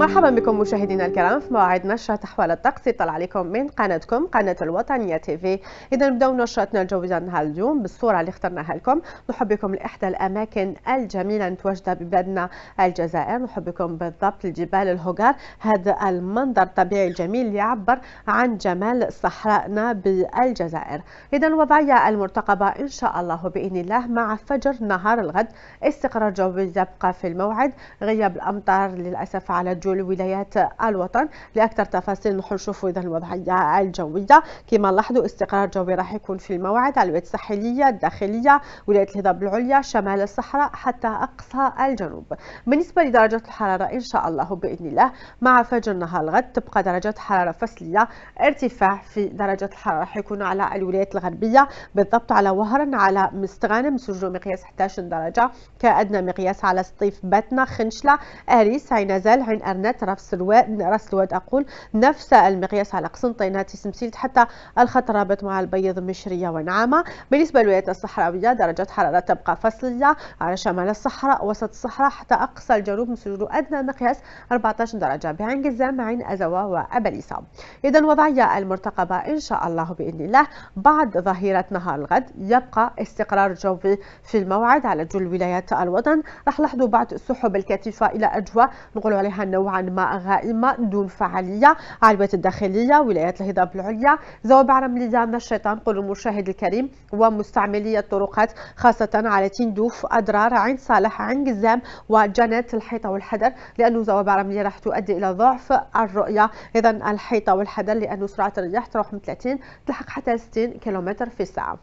مرحبا بكم مشاهدينا الكرام في موعد نشرة أحوال الطقس يطلع عليكم من قناتكم قناة الوطنية تي في إذا نبداو نشرتنا الجوية نهار اليوم بالصورة اللي اخترناها لكم نحب بكم لإحدى الأماكن الجميلة المتواجدة ببلادنا الجزائر نحب بكم بالضبط لجبال الهوغار هذا المنظر الطبيعي الجميل اللي يعبر عن جمال صحرائنا بالجزائر إذا الوضعية المرتقبة إن شاء الله بإذن الله مع فجر نهار الغد استقرار جوي يبقى في الموعد غياب الأمطار للأسف على الجو يجوا لولايات الوطن لاكثر تفاصيل نروحوا نشوفوا اذا الوضعيه الجويه كما لاحظوا استقرار جوي راح يكون في الموعد على الولايات الساحليه الداخليه ولايه الهضاب العليا شمال الصحراء حتى اقصى الجنوب بالنسبه لدرجه الحراره ان شاء الله باذن الله مع فجر نهار الغد تبقى درجات حراره فصليه ارتفاع في درجه الحراره راح يكون على الولايات الغربيه بالضبط على وهران على مستغانم سجلوا مقياس 11 درجه كادنى مقياس على سطيف باتنا خنشله اريس عين نزال عين ارنب عندنا راس الواد راس الواد اقول نفس المقياس على قسنطينة تسمسيلت حتى الخط رابط مع البيض مشرية وناعمة بالنسبة للولايات الصحراوية درجة حرارة تبقى فصلية على شمال الصحراء وسط الصحراء حتى اقصى الجنوب نسجل ادنى مقياس 14 درجة بعين قزام عين ازوا وابليسة اذا الوضعية المرتقبة ان شاء الله باذن الله بعد ظهيرة نهار الغد يبقى استقرار جوي في الموعد على جل ولايات الوطن راح لاحظوا بعض السحب الكثيفة الى اجواء نقولوا عليها نوعا عن ماء غائمة دون فعالية عالبة الداخلية ولايات الهضاب العليا زوابع رملية نشطة نقول المشاهد الكريم ومستعملي الطرقات خاصة على تندوف أدرار عين صالح عين قزام وجنات الحيطة والحدر لأنه زوابع رملية راح تؤدي إلى ضعف الرؤية إذا الحيطة والحدر لأنه سرعة الرياح تروح من 30 تلحق حتى 60 كيلومتر في الساعة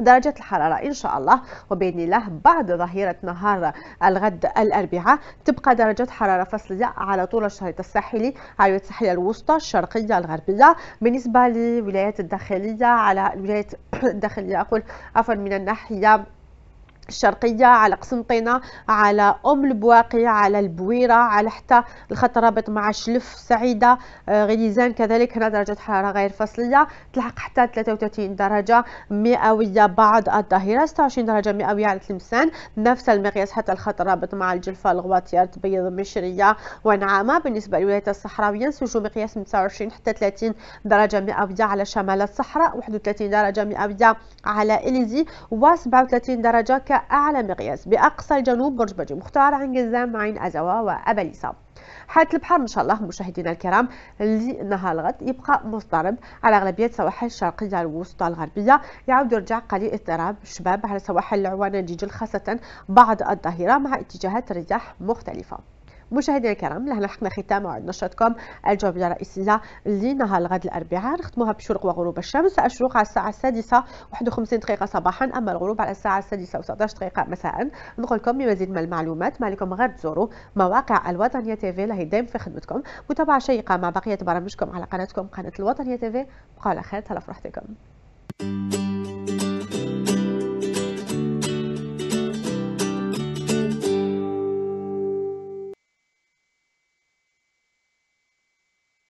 درجة الحرارة إن شاء الله وبإذن الله بعد ظهيرة نهار الغد الأربعاء تبقى درجة حرارة فصلية على طول الشريط الساحلي على الساحلية الوسطى الشرقية الغربية بالنسبة للولايات الداخلية على الولايات الداخلية أقول عفوا من الناحية الشرقية على قسنطينة على أم البواقي على البويرة على حتى الخط رابط مع شلف سعيدة آه، غليزان كذلك هنا درجة حرارة غير فصلية تلحق حتى 33 درجة مئوية بعد الظهيرة 26 درجة مئوية على تلمسان نفس المقياس حتى الخط رابط مع الجلفة الغواطير تبيض مشرية ونعامة بالنسبة للولايات الصحراوية نسوجوا مقياس من 29 حتى 30 درجة مئوية على شمال الصحراء 31 درجة مئوية على إليزي و 37 درجة ك أعلى مقياس بأقصى الجنوب برج بجي مختار عن جزام عين أزوا وأبليسا حالة البحر إن شاء الله مشاهدينا الكرام نهار الغد يبقى مضطرب على أغلبية السواحل الشرقية الوسطى الغربية يعود يرجع قليل اضطراب شباب على سواحل العوانة الجيجل خاصة بعد الظهيرة مع اتجاهات رياح مختلفة مشاهدينا الكرام لهنا لحقنا ختام موعد نشرتكم الجولة الرئيسية لنهار الغد الأربعاء نختموها بشروق وغروب الشمس الشروق على الساعة السادسة 51 دقيقة صباحا أما الغروب على الساعة السادسة و19 دقيقة مساء نقول لكم لمزيد من المعلومات ما عليكم غير تزوروا مواقع الوطنية تيفي لهي دايم في خدمتكم متابعة شيقة مع بقية برامجكم على قناتكم قناة الوطنية تيفي بقوا على خير تهلا في روحتكم.